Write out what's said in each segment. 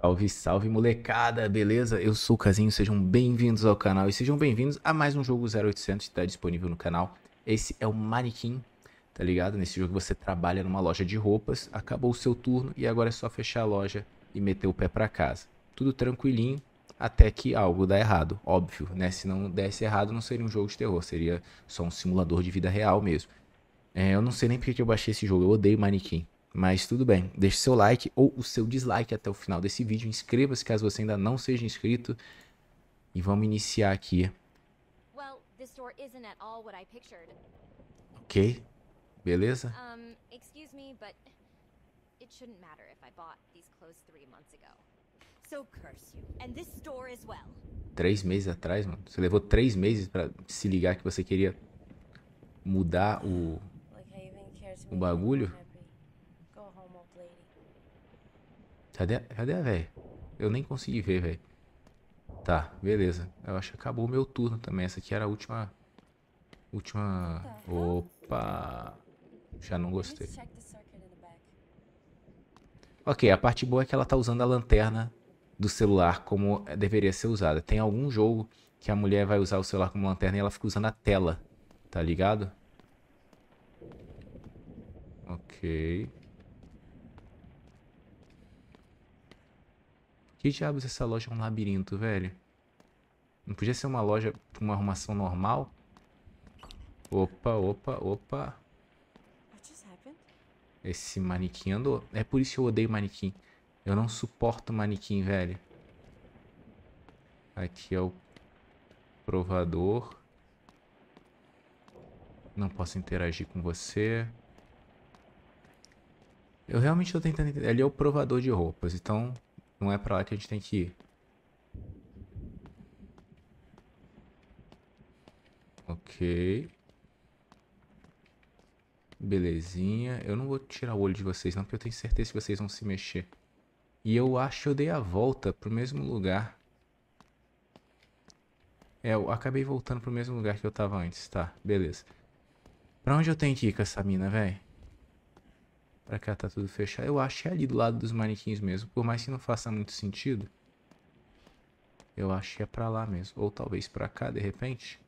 Salve, salve molecada, beleza? Eu sou o Casinho, sejam bem-vindos ao canal e sejam bem-vindos a mais um jogo 0800 que está disponível no canal. Esse é o Manequim, tá ligado? Nesse jogo você trabalha numa loja de roupas, acabou o seu turno e agora é só fechar a loja e meter o pé para casa. Tudo tranquilinho, até que algo dá errado, óbvio, né? Se não desse errado, não seria um jogo de terror, seria só um simulador de vida real mesmo. É, eu não sei nem porque eu baixei esse jogo, eu odeio manequim. Mas tudo bem, deixe seu like ou o seu dislike até o final desse vídeo. Inscreva-se caso você ainda não seja inscrito. E vamos iniciar aqui. Ok, beleza? Um, Três meses atrás, mano. Você levou três meses para se ligar que você queria mudar o, o bagulho? Cadê, a, cadê a véia? Eu nem consegui ver, velho. Tá, beleza. Eu acho que acabou o meu turno também. Essa aqui era a última... Última... Tá. Opa! Já não gostei. Ok, a parte boa é que ela tá usando a lanterna do celular como deveria ser usada. Tem algum jogo que a mulher vai usar o celular como lanterna e ela fica usando a tela. Tá ligado? Ok. Que diabos é essa loja é um labirinto, velho? Não podia ser uma loja com uma arrumação normal? Opa, opa, opa. Esse manequim andou. É por isso que eu odeio manequim. Eu não suporto manequim, velho. Aqui é o provador. Não posso interagir com você. Eu realmente estou tentando entender. Ali é o provador de roupas, então não é pra lá que a gente tem que ir. Ok. Belezinha. Eu não vou tirar o olho de vocês, não, porque eu tenho certeza que vocês vão se mexer. E eu acho que eu dei a volta pro mesmo lugar. É, eu acabei voltando pro mesmo lugar que eu tava antes, tá? Beleza. Pra onde eu tenho que ir com essa mina, velho? para cá tá tudo fechado. Eu acho que é ali do lado dos manequins mesmo, por mais que não faça muito sentido. Eu acho que é pra lá mesmo, ou talvez pra cá de repente.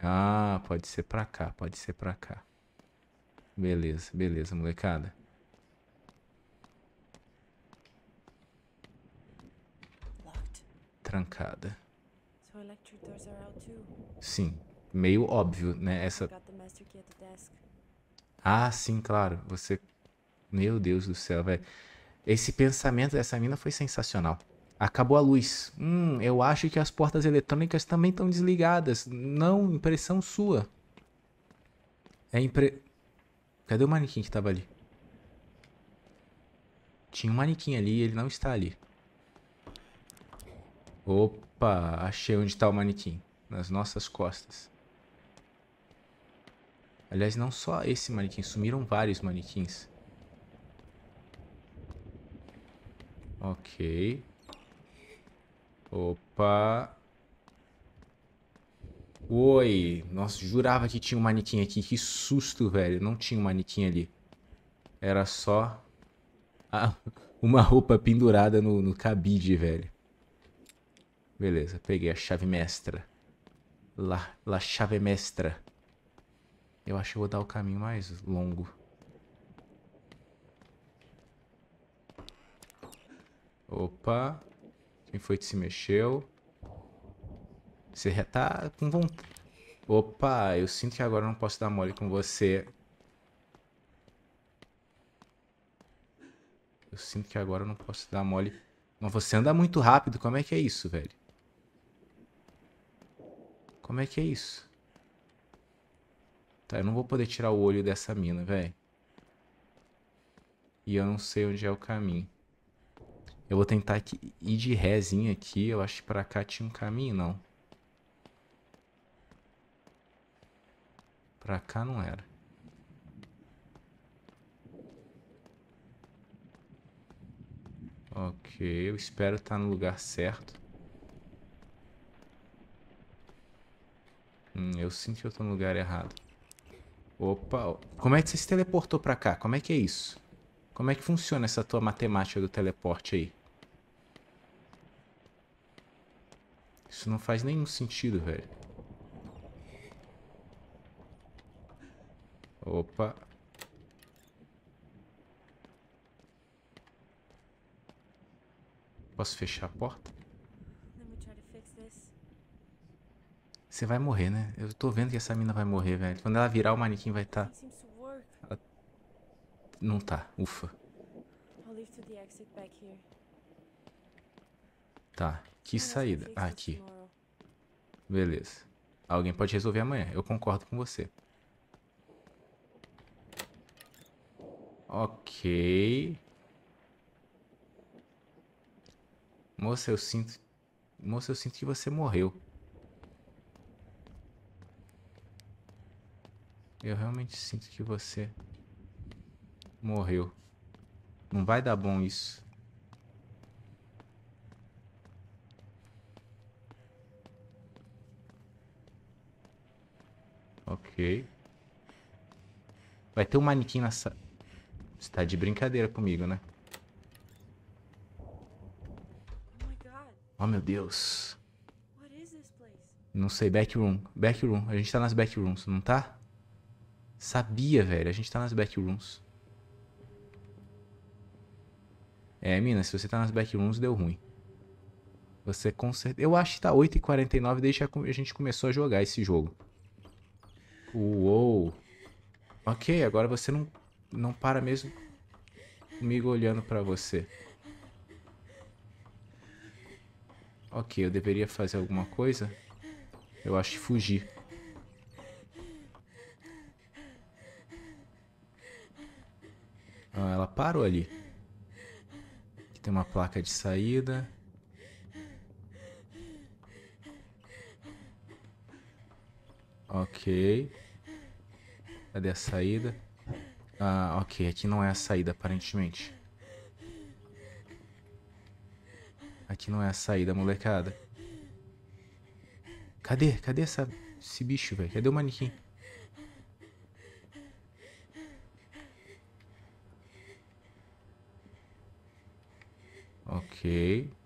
Ah, pode ser pra cá, pode ser pra cá. Beleza, beleza, molecada. Trancada. Sim, meio óbvio, né? Essa ah, sim, claro. Você. Meu Deus do céu, velho. Esse pensamento dessa mina foi sensacional. Acabou a luz. Hum, eu acho que as portas eletrônicas também estão desligadas. Não, impressão sua. É impre... Cadê o manequim que estava ali? Tinha um manequim ali e ele não está ali. Opa, achei onde está o manequim. Nas nossas costas. Aliás, não só esse manequim, sumiram vários manequins. Ok. Opa. Oi. Nossa, jurava que tinha um manequim aqui. Que susto, velho. Não tinha um manequim ali. Era só a... uma roupa pendurada no, no cabide, velho. Beleza, peguei a chave mestra. La, la chave mestra. Eu acho que vou dar o caminho mais longo. Opa. Quem foi que se mexeu? Você já tá com vontade. Opa, eu sinto que agora não posso dar mole com você. Eu sinto que agora não posso dar mole. Mas você anda muito rápido, como é que é isso, velho? Como é que é isso? Tá, eu não vou poder tirar o olho dessa mina, velho. E eu não sei onde é o caminho. Eu vou tentar aqui, ir de rézinha aqui. Eu acho que pra cá tinha um caminho, não. Pra cá não era. Ok, eu espero estar tá no lugar certo. Hum, eu sinto que eu estou no lugar errado. Opa, como é que você se teleportou pra cá? Como é que é isso? Como é que funciona essa tua matemática do teleporte aí? Isso não faz nenhum sentido, velho. Opa. Posso fechar a porta? Você vai morrer, né? Eu tô vendo que essa mina vai morrer, velho. Quando ela virar, o manequim vai estar. Tá... Ela... Não tá. Ufa. Tá. Que saída. Ah, aqui. Beleza. Alguém pode resolver amanhã. Eu concordo com você. Ok. Moça, eu sinto... Moça, eu sinto que você morreu. Eu realmente sinto que você morreu. Não vai dar bom isso. Ok. Vai ter um manequim na sala. Você tá de brincadeira comigo, né? Oh, oh meu Deus. Não sei, backroom. Backroom. A gente tá nas backrooms, não tá? Sabia, velho. A gente tá nas backrooms. É, mina, se você tá nas backrooms, deu ruim. Você com certeza... Eu acho que tá 8h49 desde que a gente começou a jogar esse jogo. Uou. Ok, agora você não, não para mesmo comigo olhando pra você. Ok, eu deveria fazer alguma coisa. Eu acho que fugir. Não, ah, ela parou ali. Aqui tem uma placa de saída. Ok. Cadê a saída? Ah, ok. Aqui não é a saída, aparentemente. Aqui não é a saída, molecada. Cadê? Cadê essa, esse bicho, velho? Cadê o manequim?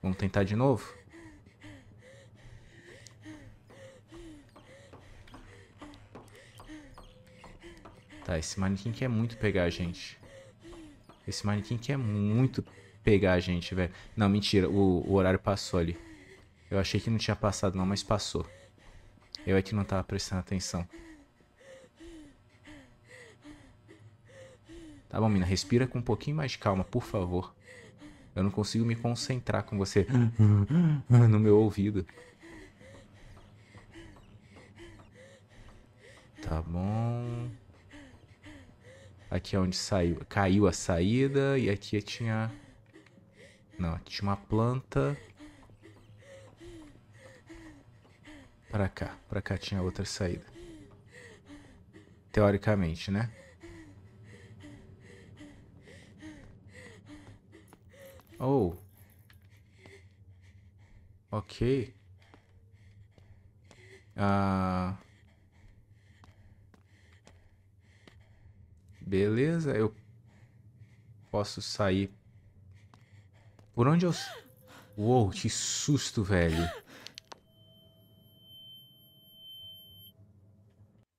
vamos tentar de novo. Tá, esse manequim quer muito pegar a gente. Esse manequim quer muito pegar a gente, velho. Não, mentira, o, o, horário passou ali. Eu achei que não tinha passado não, mas passou. Eu é que não tava prestando atenção. Tá bom, mina, respira com um pouquinho mais de calma, por favor. Eu não consigo me concentrar com você hum. no meu ouvido. Tá bom. Aqui é onde saiu, caiu a saída e aqui tinha não, tinha uma planta. Para cá, para cá tinha outra saída. Teoricamente, né? Oh. Ok. Ah. Beleza, eu posso sair. Por onde eu. Uou, que susto, velho.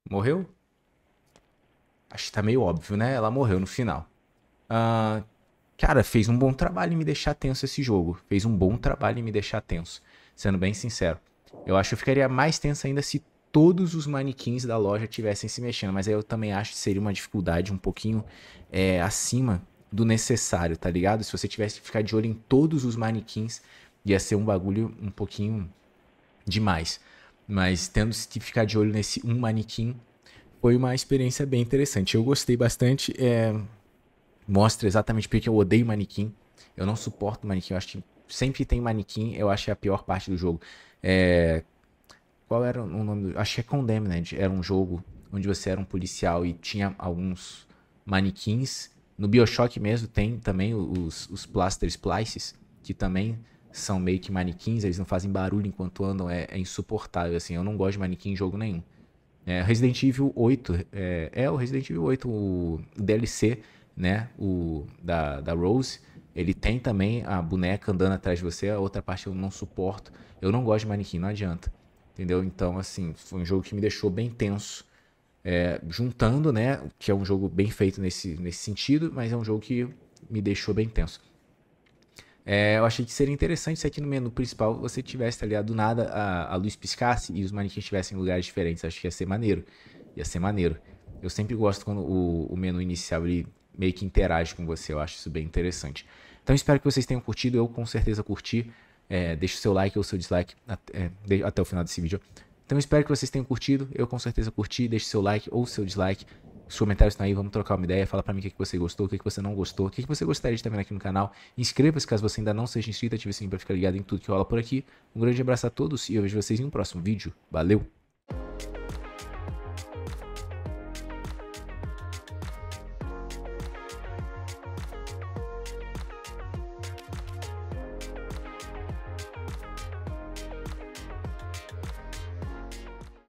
Morreu? Acho que tá meio óbvio, né? Ela morreu no final. Ah. Uh Cara, fez um bom trabalho em me deixar tenso esse jogo. Fez um bom trabalho em me deixar tenso. Sendo bem sincero. Eu acho que eu ficaria mais tenso ainda se todos os manequins da loja tivessem se mexendo. Mas aí eu também acho que seria uma dificuldade um pouquinho é, acima do necessário, tá ligado? Se você tivesse que ficar de olho em todos os manequins, ia ser um bagulho um pouquinho demais. Mas tendo que ficar de olho nesse um manequim, foi uma experiência bem interessante. Eu gostei bastante. É, mostra exatamente porque eu odeio manequim. Eu não suporto manequim. Eu acho que sempre tem manequim, eu acho que é a pior parte do jogo. É... Qual era o nome do... Acho que é Condemned. Era um jogo onde você era um policial e tinha alguns manequins. No Bioshock mesmo tem também os, os Plaster Splices, que também são meio que manequins, eles não fazem barulho enquanto andam, é, é insuportável, assim, eu não gosto de manequim em jogo nenhum. É, Resident Evil 8, é, é o Resident Evil 8, o DLC, né? O da, da Rose. Ele tem também a boneca andando atrás de você, a outra parte eu não suporto. Eu não gosto de manequim, não adianta. Entendeu? Então, assim, foi um jogo que me deixou bem tenso. É, juntando, né? Que é um jogo bem feito nesse, nesse sentido, mas é um jogo que me deixou bem tenso. É, eu achei que seria interessante se aqui no menu principal você tivesse, aliado tá Do nada a, a luz piscasse e os manequins estivessem em lugares diferentes. Acho que ia ser maneiro. Ia ser maneiro. Eu sempre gosto quando o, o menu inicial ele meio que interage com você. Eu acho isso bem interessante. Então espero que vocês tenham curtido. Eu com certeza curti. É, deixe o seu like ou o seu dislike até, é, até o final desse vídeo. Então espero que vocês tenham curtido. Eu com certeza curti. Deixe seu like ou o seu dislike. Os comentários estão aí, vamos trocar uma ideia. Fala pra mim o que, que você gostou, o que, que você não gostou, o que, que você gostaria de estar vendo aqui no canal. Inscreva-se caso você ainda não seja inscrito, ative o sininho pra ficar ligado em tudo que rola por aqui. Um grande abraço a todos e eu vejo vocês em um próximo vídeo. Valeu!